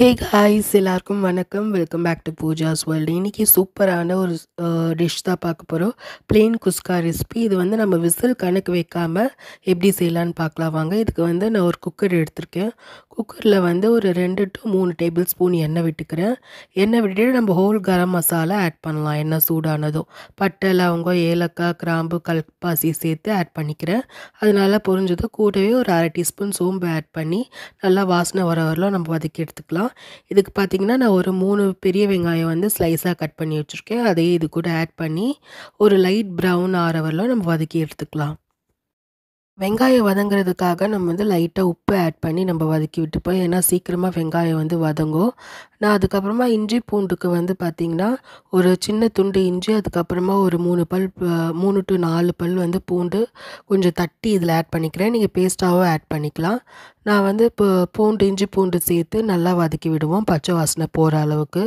ஹே ஹாய்ஸ் எல்லாருக்கும் வணக்கம் welcome back to Pooja's world இன்றைக்கி சூப்பரான ஒரு டிஷ் தான் பார்க்க போகிறோம் பிளெயின் குஸ்கா ரெசிபி இது வந்து நம்ம விசில் கணக்கு வைக்காமல் எப்படி செய்யலான்னு பார்க்கலாம் வாங்க இதுக்கு வந்து நான் ஒரு குக்கர் எடுத்திருக்கேன் குக்கரில் வந்து ஒரு ரெண்டு டு மூணு டேபிள் ஸ்பூன் எண்ணெய் விட்டுக்கிறேன் எண்ணெய் விட்டுட்டு நம்ம ஹோல் கரம் மசாலா ஆட் பண்ணலாம் எண்ணெய் சூடானதும் பட்டை லவங்கம் ஏலக்காய் கிராம்பு கல்பாசி சேர்த்து ஆட் பண்ணிக்கிறேன் அதனால் பொறிஞ்சதும் கூடவே ஒரு அரை டீஸ்பூன் சோம்பு ஆட் பண்ணி நல்லா வாசனை வர வரலாம் நம்ம வதக்கி எடுத்துக்கலாம் வச்சுக்கலாம் இதுக்கு பார்த்திங்கன்னா நான் ஒரு மூணு பெரிய வெங்காயம் வந்து ஸ்லைஸாக கட் பண்ணி வச்சுருக்கேன் அதையே இது கூட ஆட் பண்ணி ஒரு லைட் ப்ரௌன் ஆரவரில் நம்ம வதக்கி எடுத்துக்கலாம் வெங்காயம் வதங்குறதுக்காக நம்ம வந்து லைட்டாக உப்பு ஆட் பண்ணி நம்ம வதக்கி விட்டுப்போம் ஏன்னா சீக்கிரமாக வெங்காயம் வந்து வதங்கும் நான் அதுக்கப்புறமா இஞ்சி பூண்டுக்கு வந்து பார்த்திங்கன்னா ஒரு சின்ன துண்டு இஞ்சி அதுக்கப்புறமா ஒரு மூணு பல் மூணு டு நாலு பல் வந்து பூண்டு கொஞ்சம் தட்டி இதில் ஆட் பண்ணிக்கிறேன் நீங்கள் பேஸ்ட்டாகவும் ஆட் பண்ணிக்கலாம் நான் வந்து இப்போ பூண்டு இஞ்சி பூண்டு சேர்த்து நல்லா வதக்கி விடுவோம் பச்சை வாசனை போகிற அளவுக்கு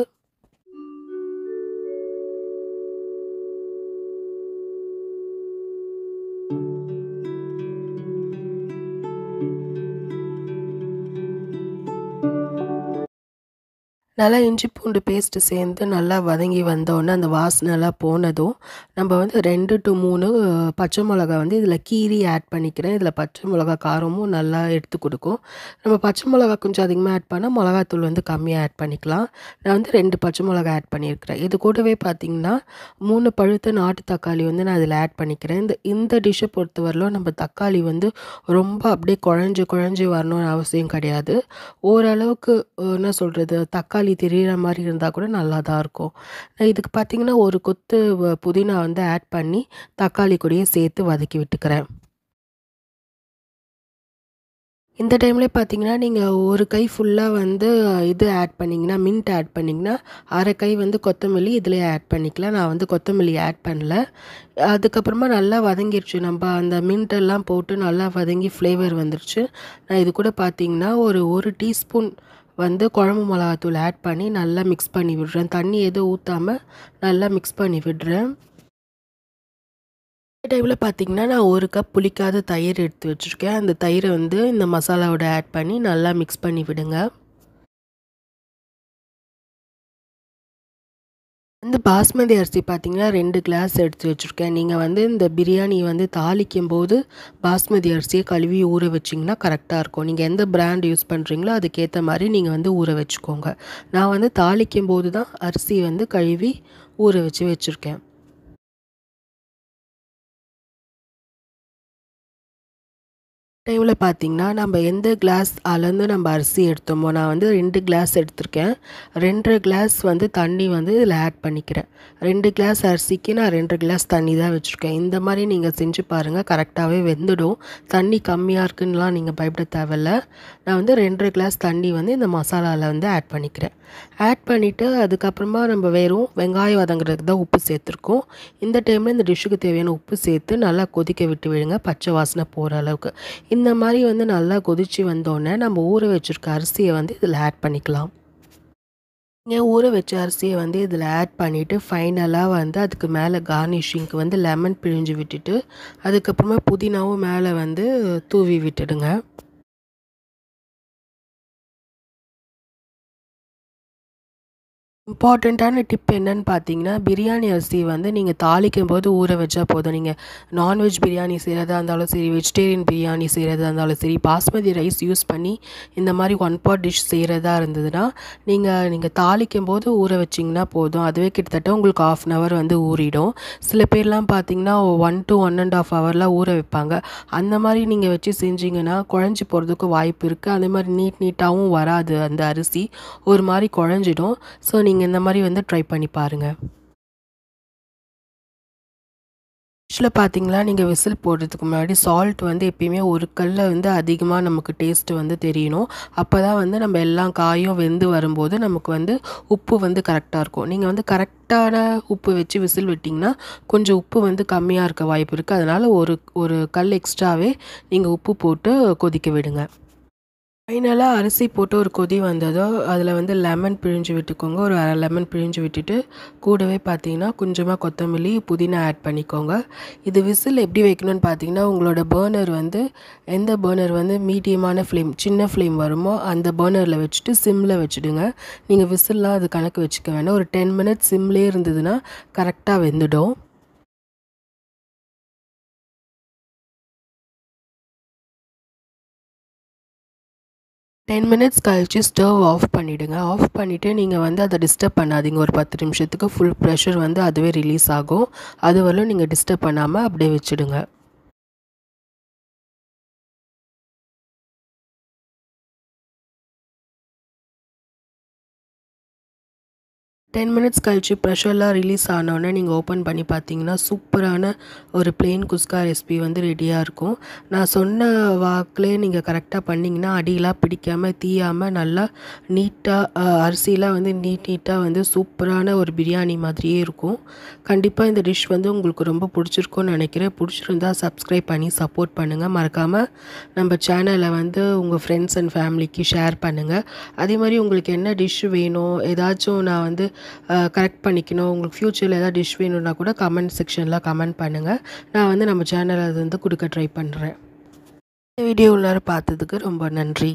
நல்லா இஞ்சி பூண்டு பேஸ்ட்டு சேர்ந்து நல்லா வதங்கி வந்தோடனே அந்த வாசனைலாம் போனதும் நம்ம வந்து ரெண்டு டு மூணு பச்சை மிளகா வந்து இதில் கீரி ஆட் பண்ணிக்கிறேன் இதில் பச்சை மிளகா காரமும் நல்லா எடுத்து கொடுக்கும் நம்ம பச்சை மிளகா கொஞ்சம் அதிகமாக ஆட் பண்ணால் மிளகாத்தூள் வந்து கம்மியாக ஆட் பண்ணிக்கலாம் நான் வந்து ரெண்டு பச்சை மிளகா ஆட் பண்ணியிருக்கிறேன் இது கூடவே பார்த்திங்கன்னா மூணு பழுத்த நாட்டு தக்காளி வந்து நான் இதில் ஆட் பண்ணிக்கிறேன் இந்த இந்த டிஷ்ஷை பொறுத்தவரையிலும் நம்ம தக்காளி வந்து ரொம்ப அப்படியே குழஞ்சி குழஞ்சி வரணும்னு அவசியம் கிடையாது ஓரளவுக்கு என்ன சொல்கிறது தக்காளி தக்காளி திரிகிற மாதிரி இருந்தால் கூட நல்லா தான் இருக்கும் இதுக்கு பார்த்திங்கன்னா ஒரு கொத்து புதினா வந்து ஆட் பண்ணி தக்காளி கூடயே சேர்த்து வதக்கி விட்டுக்கிறேன் இந்த டைமில் பார்த்தீங்கன்னா நீங்கள் ஒரு கை ஃபுல்லாக வந்து இது ஆட் பண்ணிங்கன்னா மின்ட் ஆட் பண்ணிங்கன்னா அரை கை வந்து கொத்தமல்லி இதில் ஆட் பண்ணிக்கலாம் நான் வந்து கொத்தமல்லி ஆட் பண்ணல அதுக்கப்புறமா நல்லா வதங்கிடுச்சு நம்ம அந்த மின்ட்டெல்லாம் போட்டு நல்லா வதங்கி ஃப்ளேவர் வந்துருச்சு நான் இது கூட பார்த்திங்கன்னா ஒரு ஒரு டீஸ்பூன் வந்து குழம்பு மிளகாத்தூள் ஆட் பண்ணி நல்லா மிக்ஸ் பண்ணி விடுறேன் தண்ணி எதுவும் ஊற்றாமல் நல்லா மிக்ஸ் பண்ணி விடுறேன் டைமில் பார்த்தீங்கன்னா நான் ஒரு கப் புளிக்காத தயிர் எடுத்து வச்சுருக்கேன் அந்த தயிரை வந்து இந்த மசாலாவோட ஆட் பண்ணி நல்லா மிக்ஸ் பண்ணி விடுங்க இந்த பாஸ்மதி அரிசி பார்த்திங்கன்னா ரெண்டு கிளாஸ் எடுத்து வச்சுருக்கேன் நீங்கள் வந்து இந்த பிரியாணி வந்து தாளிக்கும் போது பாஸ்மதி அரிசியை கழுவி ஊற வச்சிங்கன்னா கரெக்டாக இருக்கும் நீங்கள் எந்த பிராண்ட் யூஸ் பண்ணுறீங்களோ அதுக்கேற்ற மாதிரி நீங்கள் வந்து ஊற வச்சுக்கோங்க நான் வந்து தாளிக்கும் போது தான் அரிசி வந்து கழுவி ஊற வச்சு வச்சுருக்கேன் டைமில் பார்த்திங்கன்னா நம்ம எந்த கிளாஸ் அளந்து நம்ம அரிசி எடுத்தோமோ நான் வந்து ரெண்டு கிளாஸ் எடுத்திருக்கேன் ரெண்டரை கிளாஸ் வந்து தண்ணி வந்து இதில் ஆட் பண்ணிக்கிறேன் ரெண்டு கிளாஸ் அரிசிக்கு நான் ரெண்டு கிளாஸ் தண்ணி தான் வச்சுருக்கேன் இந்த மாதிரி நீங்கள் செஞ்சு பாருங்கள் கரெக்டாகவே வெந்துடும் தண்ணி கம்மியாக இருக்குன்னுலாம் நீங்கள் பயப்பட தேவையில்ல நான் வந்து ரெண்டரை கிளாஸ் தண்ணி வந்து இந்த மசாலாவில் வந்து ஆட் பண்ணிக்கிறேன் ஆட் பண்ணிவிட்டு அதுக்கப்புறமா நம்ம வெறும் வெங்காயம் வதங்குறதுக்கு தான் உப்பு சேர்த்துருக்கோம் இந்த டைமில் இந்த டிஷ்ஷுக்கு தேவையான உப்பு சேர்த்து நல்லா கொதிக்க விட்டு விழுங்க பச்சை வாசனை போகிற அளவுக்கு இந்த மாதிரி வந்து நல்லா கொதித்து வந்தோடனே நம்ம ஊற வச்சுருக்க அரிசியை வந்து இதில் ஆட் பண்ணிக்கலாம் இங்கே ஊற வச்ச அரிசியை வந்து இதில் ஆட் பண்ணிவிட்டு ஃபைனலாக வந்து அதுக்கு மேலே கார்னிஷிங்க்கு வந்து லெமன் பிழிஞ்சு விட்டுட்டு அதுக்கப்புறமா புதினாவும் மேலே வந்து தூவி விட்டுடுங்க இம்பார்ட்டண்ட்டான டிப் என்னன்னு பார்த்தீங்கன்னா பிரியாணி அரிசி வந்து நீங்கள் தாளிக்கும் போது ஊற வச்சா போதும் நீங்கள் நான்வெஜ் பிரியாணி செய்கிறதா இருந்தாலும் சரி வெஜிடேரியன் பிரியாணி செய்கிறதா இருந்தாலும் சரி பாஸ்மதி ரைஸ் யூஸ் பண்ணி இந்த மாதிரி ஒன் பாட் டிஷ் செய்கிறதா இருந்ததுன்னா நீங்கள் நீங்கள் தாளிக்கும் போது ஊற வச்சிங்கன்னா போதும் அதுவே கிட்டத்தட்ட உங்களுக்கு ஆஃப் அன் ஹவர் வந்து ஊறிடும் சில பேர்லாம் பார்த்தீங்கன்னா one to one and half ஹவர்லாம் ஊற வைப்பாங்க அந்த மாதிரி நீங்கள் வச்சு செஞ்சிங்கன்னா குழஞ்சி போகிறதுக்கு வாய்ப்பு இருக்குது அதே மாதிரி நீட் நீட்டாகவும் வராது அந்த அரிசி ஒரு மாதிரி குழஞ்சிடும் ஸோ நீங்கள் நீங்கள் இந்த மாதிரி வந்து ட்ரை பண்ணி பாருங்கள் ஆக்சுவலாக பார்த்தீங்களா நீங்கள் விசில் போடுறதுக்கு முன்னாடி சால்ட் வந்து எப்பயுமே ஒரு கல்லில் வந்து அதிகமாக நமக்கு டேஸ்ட்டு வந்து தெரியணும் அப்போ தான் வந்து நம்ம எல்லா காயும் வெந்து வரும்போது நமக்கு வந்து உப்பு வந்து கரெக்டாக இருக்கும் நீங்கள் வந்து கரெக்டான உப்பு வச்சு விசில் விட்டிங்கன்னா கொஞ்சம் உப்பு வந்து கம்மியாக இருக்க வாய்ப்பு இருக்குது அதனால் ஒரு ஒரு கல் எக்ஸ்ட்ராவே நீங்கள் உப்பு போட்டு கொதிக்க விடுங்கள் ஃபைனலாக அரிசி போட்டு ஒரு கொதி வந்ததோ அதில் வந்து லெமன் பிழிஞ்சு விட்டுக்கோங்க ஒரு அரை லெமன் பிழிஞ்சு விட்டுட்டு கூடவே பார்த்தீங்கன்னா கொஞ்சமாக கொத்தமல்லி புதினா ஆட் பண்ணிக்கோங்க இது விசில் எப்படி வைக்கணும்னு பார்த்தீங்கன்னா உங்களோட பேர்னர் வந்து எந்த பேர்னர் வந்து மீடியமான ஃப்ளேம் சின்ன ஃப்ளேம் வருமோ அந்த பேர்னரில் வச்சுட்டு சிம்மில் வச்சுடுங்க நீங்கள் விசில்லாம் அது கணக்கு வச்சுக்க வேணாம் ஒரு டென் மினிட்ஸ் சிம்லேயே இருந்ததுன்னா கரெக்டாக வெந்துடும் டென் மினிட்ஸ் கழித்து ஸ்டவ் ஆஃப் பண்ணிவிடுங்க ஆஃப் பண்ணிவிட்டு நீங்கள் வந்து அதை டிஸ்டர்ப் பண்ணாதீங்க ஒரு பத்து நிமிஷத்துக்கு ஃபுல் ப்ரெஷர் வந்து அதுவே ரிலீஸ் ஆகும் அது வரலும் நீங்கள் டிஸ்டர்ப் பண்ணாமல் அப்படியே வச்சுடுங்க டென் மினிட்ஸ் கழித்து ப்ரெஷர்லாம் ரிலீஸ் ஆனோடனே நீங்கள் ஓப்பன் பண்ணி பார்த்தீங்கன்னா சூப்பரான ஒரு பிளெயின் குஸ்கா ரெசிபி வந்து ரெடியாக இருக்கும் நான் சொன்ன வாக்கிலே நீங்கள் கரெக்டாக பண்ணிங்கன்னா அடியெலாம் பிடிக்காமல் தீயாமல் நல்லா நீட்டாக அரிசியெலாம் வந்து நீட் நீட்டாக வந்து சூப்பரான ஒரு பிரியாணி மாதிரியே இருக்கும் கண்டிப்பாக இந்த டிஷ் வந்து உங்களுக்கு ரொம்ப பிடிச்சிருக்கும்னு நினைக்கிறேன் பிடிச்சிருந்தா சப்ஸ்கிரைப் பண்ணி சப்போர்ட் பண்ணுங்கள் மறக்காமல் நம்ம சேனலை வந்து உங்கள் ஃப்ரெண்ட்ஸ் அண்ட் ஃபேமிலிக்கு ஷேர் பண்ணுங்கள் அதே மாதிரி உங்களுக்கு என்ன டிஷ் வேணும் ஏதாச்சும் நான் வந்து கரெக்ட் பண்ணிக்கணும் உங்களுக்கு ஃப்யூச்சரில் ஏதாவது டிஷ் வேணும்னா கூட கமெண்ட் செக்ஷனில் கமெண்ட் பண்ணுங்கள் நான் வந்து நம்ம சேனலில் அது வந்து கொடுக்க ட்ரை பண்ணுறேன் இந்த வீடியோ உள்ளார பார்த்ததுக்கு ரொம்ப நன்றி